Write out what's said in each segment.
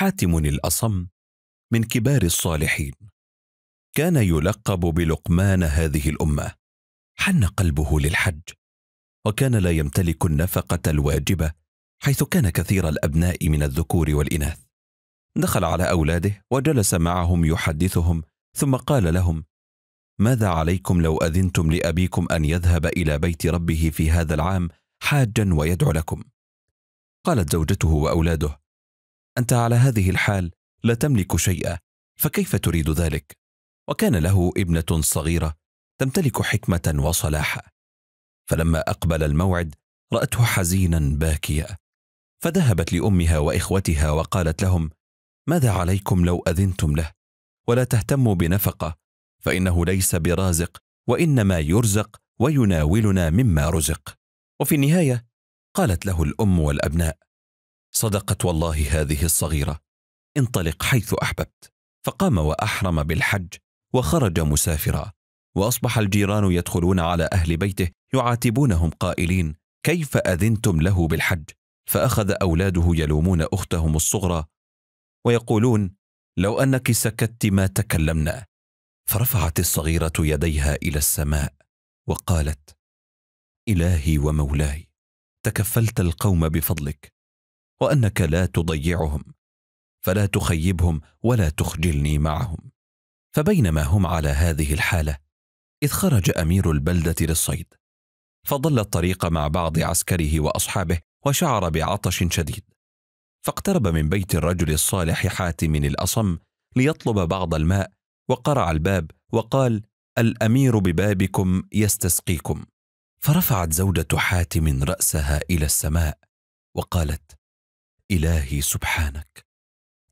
حاتم الاصم من كبار الصالحين كان يلقب بلقمان هذه الامه حن قلبه للحج وكان لا يمتلك النفقه الواجبه حيث كان كثير الابناء من الذكور والاناث دخل على اولاده وجلس معهم يحدثهم ثم قال لهم ماذا عليكم لو اذنتم لابيكم ان يذهب الى بيت ربه في هذا العام حاجا ويدعو لكم قالت زوجته واولاده أنت على هذه الحال لا تملك شيئا فكيف تريد ذلك؟ وكان له ابنة صغيرة تمتلك حكمة وصلاحا فلما أقبل الموعد رأته حزينا باكيا فذهبت لأمها وإخوتها وقالت لهم ماذا عليكم لو أذنتم له ولا تهتموا بنفقة فإنه ليس برازق وإنما يرزق ويناولنا مما رزق وفي النهاية قالت له الأم والأبناء صدقت والله هذه الصغيرة انطلق حيث أحببت فقام وأحرم بالحج وخرج مسافرا وأصبح الجيران يدخلون على أهل بيته يعاتبونهم قائلين كيف أذنتم له بالحج فأخذ أولاده يلومون أختهم الصغرى ويقولون لو أنك سكت ما تكلمنا فرفعت الصغيرة يديها إلى السماء وقالت إلهي ومولاي تكفلت القوم بفضلك وانك لا تضيعهم فلا تخيبهم ولا تخجلني معهم فبينما هم على هذه الحاله اذ خرج امير البلده للصيد فضل الطريق مع بعض عسكره واصحابه وشعر بعطش شديد فاقترب من بيت الرجل الصالح حاتم الاصم ليطلب بعض الماء وقرع الباب وقال الامير ببابكم يستسقيكم فرفعت زوجه حاتم راسها الى السماء وقالت إلهي سبحانك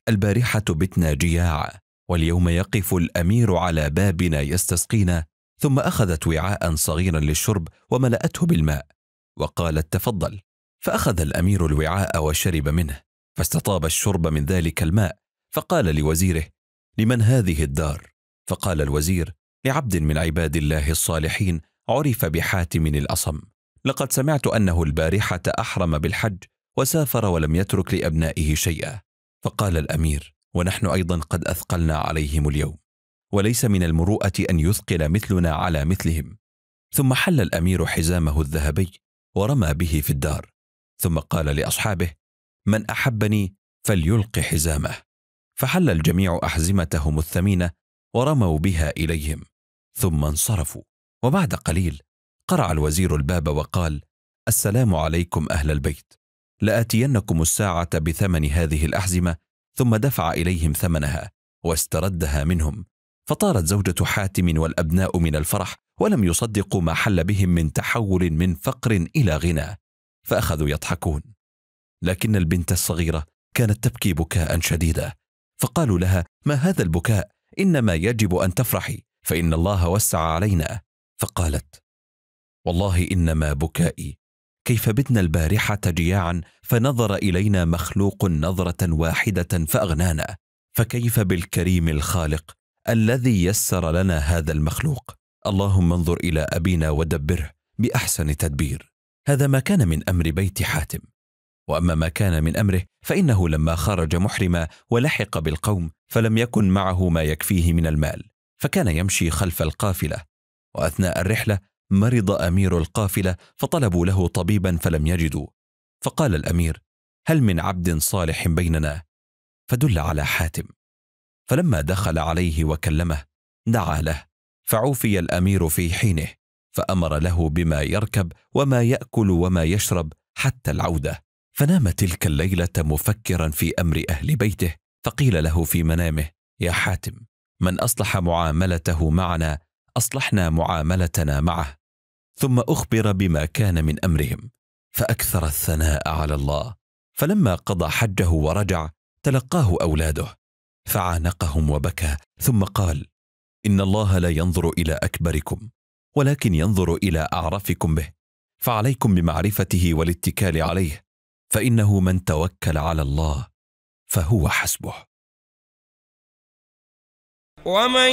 البارحة بتنا جياع واليوم يقف الأمير على بابنا يستسقينا ثم أخذت وعاء صغيرا للشرب وملأته بالماء وقالت تفضل فأخذ الأمير الوعاء وشرب منه فاستطاب الشرب من ذلك الماء فقال لوزيره لمن هذه الدار فقال الوزير لعبد من عباد الله الصالحين عرف بحاتم الأصم لقد سمعت أنه البارحة أحرم بالحج وسافر ولم يترك لأبنائه شيئا فقال الأمير ونحن أيضا قد أثقلنا عليهم اليوم وليس من المروءة أن يثقل مثلنا على مثلهم ثم حل الأمير حزامه الذهبي ورمى به في الدار ثم قال لأصحابه من أحبني فليلقي حزامه فحل الجميع أحزمتهم الثمينة ورموا بها إليهم ثم انصرفوا وبعد قليل قرع الوزير الباب وقال السلام عليكم أهل البيت لآتينكم الساعة بثمن هذه الأحزمة ثم دفع إليهم ثمنها واستردها منهم فطارت زوجة حاتم والأبناء من الفرح ولم يصدقوا ما حل بهم من تحول من فقر إلى غنى فأخذوا يضحكون لكن البنت الصغيرة كانت تبكي بكاء شديدا فقالوا لها ما هذا البكاء إنما يجب أن تفرحي فإن الله وسع علينا فقالت والله إنما بكائي كيف بتنا البارحه جياعا فنظر الينا مخلوق نظره واحده فاغنانا فكيف بالكريم الخالق الذي يسر لنا هذا المخلوق اللهم انظر الى ابينا ودبره باحسن تدبير هذا ما كان من امر بيت حاتم واما ما كان من امره فانه لما خرج محرما ولحق بالقوم فلم يكن معه ما يكفيه من المال فكان يمشي خلف القافله واثناء الرحله مرض امير القافله فطلبوا له طبيبا فلم يجدوا فقال الامير هل من عبد صالح بيننا فدل على حاتم فلما دخل عليه وكلمه دعا له فعوفي الامير في حينه فامر له بما يركب وما ياكل وما يشرب حتى العوده فنام تلك الليله مفكرا في امر اهل بيته فقيل له في منامه يا حاتم من اصلح معاملته معنا اصلحنا معاملتنا معه ثم اخبر بما كان من امرهم فاكثر الثناء على الله فلما قضى حجه ورجع تلقاه اولاده فعانقهم وبكى ثم قال ان الله لا ينظر الى اكبركم ولكن ينظر الى اعرفكم به فعليكم بمعرفته والاتكال عليه فانه من توكل على الله فهو حسبه ومن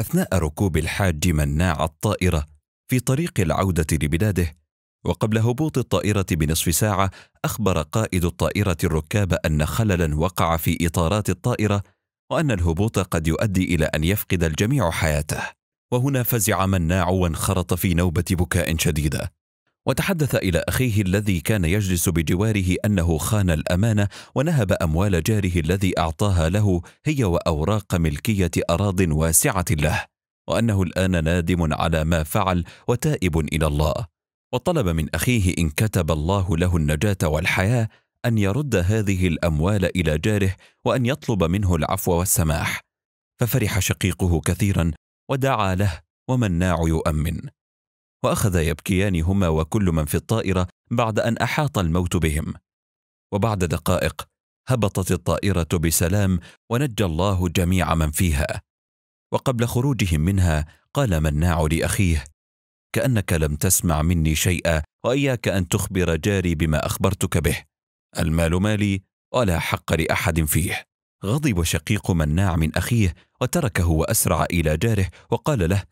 أثناء ركوب الحاج مناع الطائرة في طريق العودة لبلاده وقبل هبوط الطائرة بنصف ساعة أخبر قائد الطائرة الركاب أن خللا وقع في إطارات الطائرة وأن الهبوط قد يؤدي إلى أن يفقد الجميع حياته وهنا فزع مناع وانخرط في نوبة بكاء شديدة وتحدث إلى أخيه الذي كان يجلس بجواره أنه خان الأمانة ونهب أموال جاره الذي أعطاها له هي وأوراق ملكية أراض واسعة له وأنه الآن نادم على ما فعل وتائب إلى الله وطلب من أخيه إن كتب الله له النجاة والحياة أن يرد هذه الأموال إلى جاره وأن يطلب منه العفو والسماح ففرح شقيقه كثيرا ودعا له ومناع يؤمن واخذا يبكيان هما وكل من في الطائره بعد ان احاط الموت بهم وبعد دقائق هبطت الطائره بسلام ونجى الله جميع من فيها وقبل خروجهم منها قال مناع لاخيه كانك لم تسمع مني شيئا واياك ان تخبر جاري بما اخبرتك به المال مالي ولا حق لاحد فيه غضب شقيق مناع من اخيه وتركه واسرع الى جاره وقال له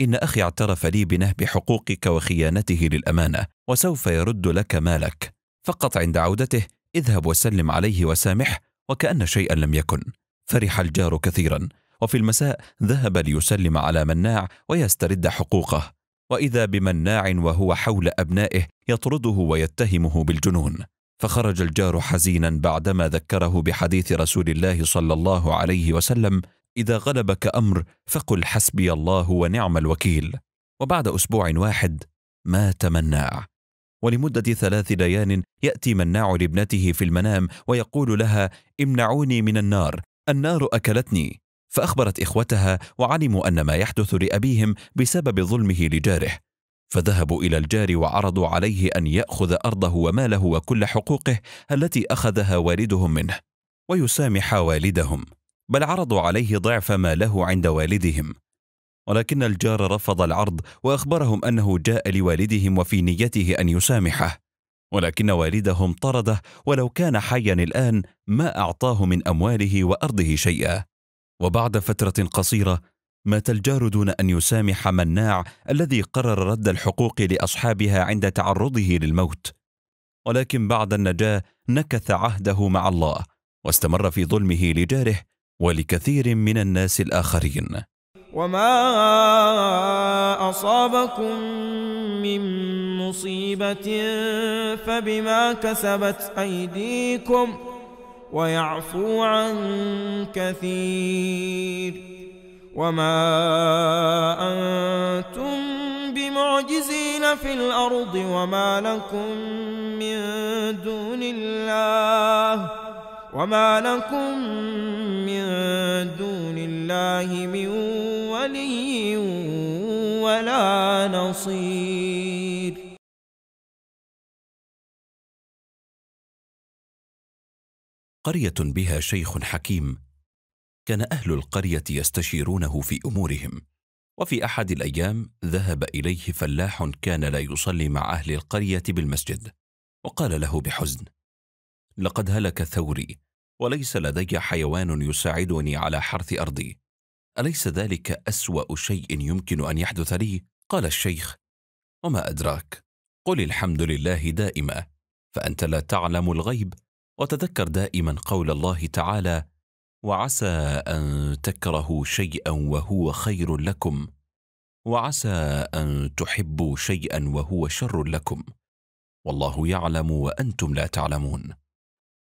إن أخي اعترف لي بنهب حقوقك وخيانته للأمانة وسوف يرد لك مالك فقط عند عودته اذهب وسلم عليه وسامح وكأن شيئا لم يكن فرح الجار كثيرا وفي المساء ذهب ليسلم على مناع ويسترد حقوقه وإذا بمناع وهو حول أبنائه يطرده ويتهمه بالجنون فخرج الجار حزينا بعدما ذكره بحديث رسول الله صلى الله عليه وسلم اذا غلبك امر فقل حسبي الله ونعم الوكيل وبعد اسبوع واحد مات مناع ولمده ثلاث ليال ياتي مناع لابنته في المنام ويقول لها امنعوني من النار النار اكلتني فاخبرت اخوتها وعلموا ان ما يحدث لابيهم بسبب ظلمه لجاره فذهبوا الى الجار وعرضوا عليه ان ياخذ ارضه وماله وكل حقوقه التي اخذها والدهم منه ويسامح والدهم بل عرضوا عليه ضعف ما له عند والدهم ولكن الجار رفض العرض واخبرهم انه جاء لوالدهم وفي نيته ان يسامحه ولكن والدهم طرده ولو كان حيا الان ما اعطاه من امواله وارضه شيئا وبعد فتره قصيره مات الجار دون ان يسامح مناع الذي قرر رد الحقوق لاصحابها عند تعرضه للموت ولكن بعد النجاه نكث عهده مع الله واستمر في ظلمه لجاره ولكثير من الناس الآخرين وما أصابكم من مصيبة فبما كسبت أيديكم ويعفو عن كثير وما أنتم بمعجزين في الأرض وما لكم من دون الله وما لكم من دون الله من ولي ولا نصير قرية بها شيخ حكيم كان أهل القرية يستشيرونه في أمورهم وفي أحد الأيام ذهب إليه فلاح كان لا يصلي مع أهل القرية بالمسجد وقال له بحزن لقد هلك ثوري وليس لدي حيوان يساعدني على حرث أرضي أليس ذلك أسوأ شيء يمكن أن يحدث لي؟ قال الشيخ وما أدراك قل الحمد لله دائما فأنت لا تعلم الغيب وتذكر دائما قول الله تعالى وعسى أن تكرهوا شيئا وهو خير لكم وعسى أن تحبوا شيئا وهو شر لكم والله يعلم وأنتم لا تعلمون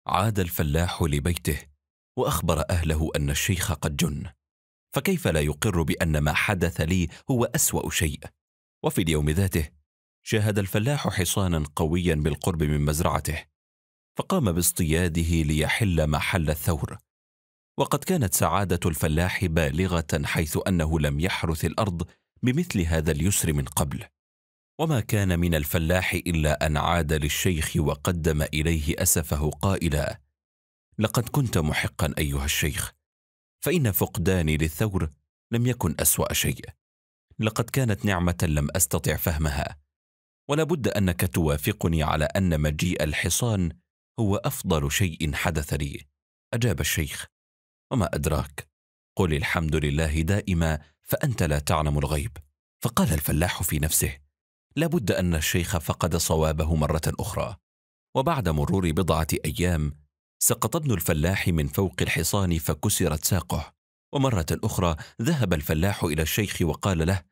عاد الفلاح لبيته واخبر اهله ان الشيخ قد جن فكيف لا يقر بان ما حدث لي هو اسوا شيء وفي اليوم ذاته شاهد الفلاح حصانا قويا بالقرب من مزرعته فقام باصطياده ليحل محل الثور وقد كانت سعاده الفلاح بالغه حيث انه لم يحرث الارض بمثل هذا اليسر من قبل وما كان من الفلاح إلا أن عاد للشيخ وقدم إليه أسفه قائلا لقد كنت محقا أيها الشيخ فإن فقداني للثور لم يكن أسوأ شيء لقد كانت نعمة لم أستطع فهمها ولابد أنك توافقني على أن مجيء الحصان هو أفضل شيء حدث لي أجاب الشيخ وما أدراك قل الحمد لله دائما فأنت لا تعلم الغيب فقال الفلاح في نفسه لابد أن الشيخ فقد صوابه مرة أخرى وبعد مرور بضعة أيام سقط ابن الفلاح من فوق الحصان فكسرت ساقه ومرة أخرى ذهب الفلاح إلى الشيخ وقال له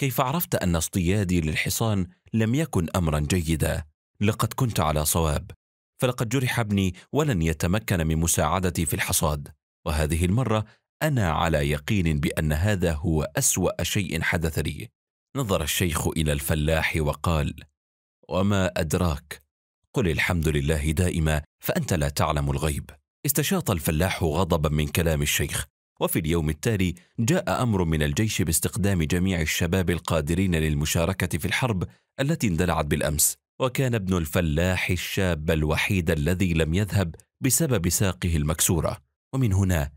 كيف عرفت أن اصطيادي للحصان لم يكن أمرا جيدا لقد كنت على صواب فلقد جرح ابني ولن يتمكن من مساعدتي في الحصاد وهذه المرة أنا على يقين بأن هذا هو أسوأ شيء حدث لي نظر الشيخ الى الفلاح وقال وما ادراك قل الحمد لله دائما فانت لا تعلم الغيب استشاط الفلاح غضبا من كلام الشيخ وفي اليوم التالي جاء امر من الجيش باستقدام جميع الشباب القادرين للمشاركه في الحرب التي اندلعت بالامس وكان ابن الفلاح الشاب الوحيد الذي لم يذهب بسبب ساقه المكسوره ومن هنا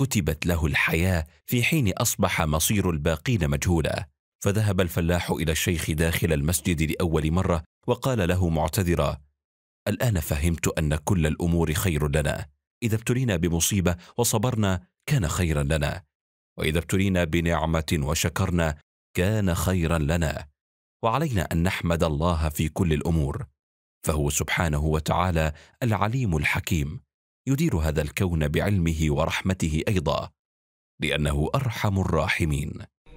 كتبت له الحياه في حين اصبح مصير الباقين مجهولا فذهب الفلاح الى الشيخ داخل المسجد لاول مره وقال له معتذرا الان فهمت ان كل الامور خير لنا اذا ابتلينا بمصيبه وصبرنا كان خيرا لنا واذا ابتلينا بنعمه وشكرنا كان خيرا لنا وعلينا ان نحمد الله في كل الامور فهو سبحانه وتعالى العليم الحكيم يدير هذا الكون بعلمه ورحمته ايضا لانه ارحم الراحمين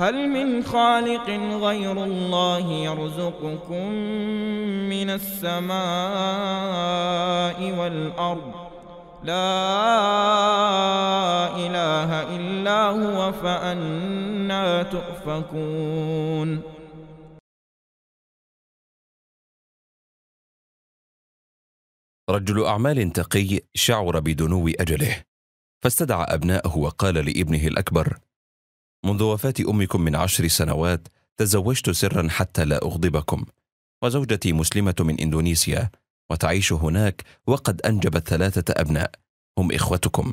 هل من خالق غير الله يرزقكم من السماء والأرض لا إله إلا هو فأنا تؤفكون رجل أعمال تقي شعر بدنو أجله فاستدعى أبناءه وقال لابنه الأكبر منذ وفاة أمكم من عشر سنوات تزوجت سرا حتى لا أغضبكم وزوجتي مسلمة من إندونيسيا وتعيش هناك وقد أنجبت ثلاثة أبناء هم إخوتكم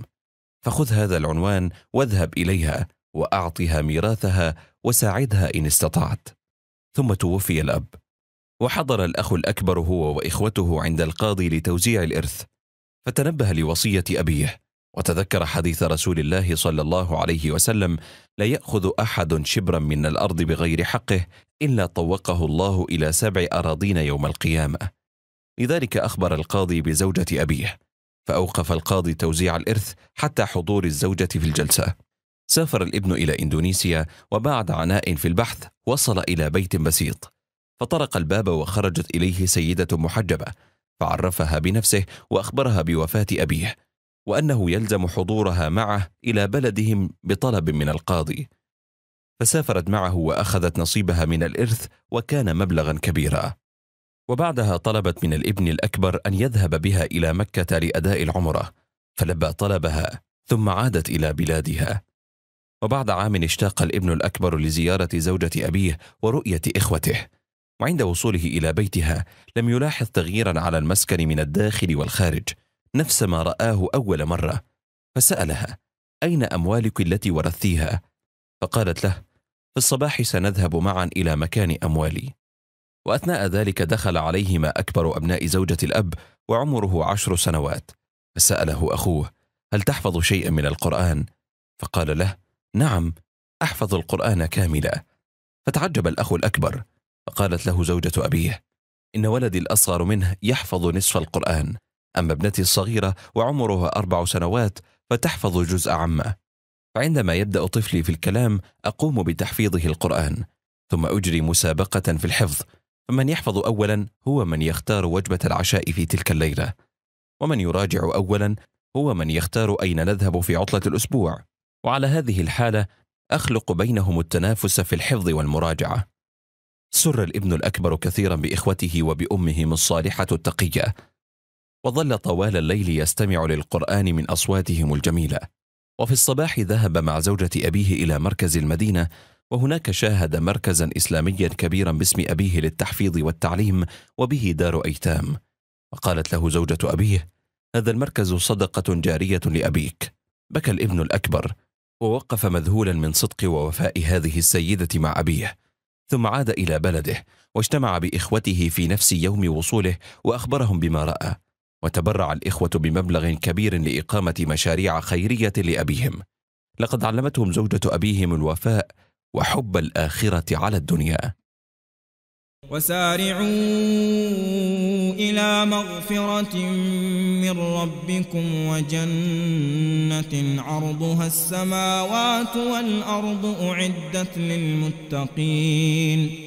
فخذ هذا العنوان واذهب إليها وأعطها ميراثها وساعدها إن استطعت ثم توفي الأب وحضر الأخ الأكبر هو وإخوته عند القاضي لتوزيع الإرث فتنبه لوصية أبيه وتذكر حديث رسول الله صلى الله عليه وسلم لا ياخذ احد شبرا من الارض بغير حقه الا طوقه الله الى سبع اراضين يوم القيامه لذلك اخبر القاضي بزوجه ابيه فاوقف القاضي توزيع الارث حتى حضور الزوجه في الجلسه سافر الابن الى اندونيسيا وبعد عناء في البحث وصل الى بيت بسيط فطرق الباب وخرجت اليه سيده محجبه فعرفها بنفسه واخبرها بوفاه ابيه وانه يلزم حضورها معه الى بلدهم بطلب من القاضي فسافرت معه واخذت نصيبها من الارث وكان مبلغا كبيرا وبعدها طلبت من الابن الاكبر ان يذهب بها الى مكه لاداء العمره فلبى طلبها ثم عادت الى بلادها وبعد عام اشتاق الابن الاكبر لزياره زوجه ابيه ورؤيه اخوته وعند وصوله الى بيتها لم يلاحظ تغييرا على المسكن من الداخل والخارج نفس ما رآه أول مرة فسألها أين أموالك التي ورثتيها؟ فقالت له في الصباح سنذهب معا إلى مكان أموالي وأثناء ذلك دخل عليهما أكبر أبناء زوجة الأب وعمره عشر سنوات فسأله أخوه هل تحفظ شيئا من القرآن؟ فقال له نعم أحفظ القرآن كاملا فتعجب الأخ الأكبر فقالت له زوجة أبيه إن ولدي الأصغر منه يحفظ نصف القرآن أما ابنتي الصغيرة وعمرها أربع سنوات فتحفظ جزء عما فعندما يبدأ طفلي في الكلام أقوم بتحفيظه القرآن ثم أجري مسابقة في الحفظ فمن يحفظ أولا هو من يختار وجبة العشاء في تلك الليلة ومن يراجع أولا هو من يختار أين نذهب في عطلة الأسبوع وعلى هذه الحالة أخلق بينهم التنافس في الحفظ والمراجعة سر الابن الأكبر كثيرا بإخوته وبأمهم الصالحة التقية وظل طوال الليل يستمع للقرآن من أصواتهم الجميلة وفي الصباح ذهب مع زوجة أبيه إلى مركز المدينة وهناك شاهد مركزا إسلاميا كبيرا باسم أبيه للتحفيظ والتعليم وبه دار أيتام وقالت له زوجة أبيه هذا المركز صدقة جارية لأبيك بكى الابن الأكبر ووقف مذهولا من صدق ووفاء هذه السيدة مع أبيه ثم عاد إلى بلده واجتمع بإخوته في نفس يوم وصوله وأخبرهم بما رأى وتبرع الإخوة بمبلغ كبير لإقامة مشاريع خيرية لأبيهم لقد علمتهم زوجة أبيهم الوفاء وحب الآخرة على الدنيا وسارعوا إلى مغفرة من ربكم وجنة عرضها السماوات والأرض أعدت للمتقين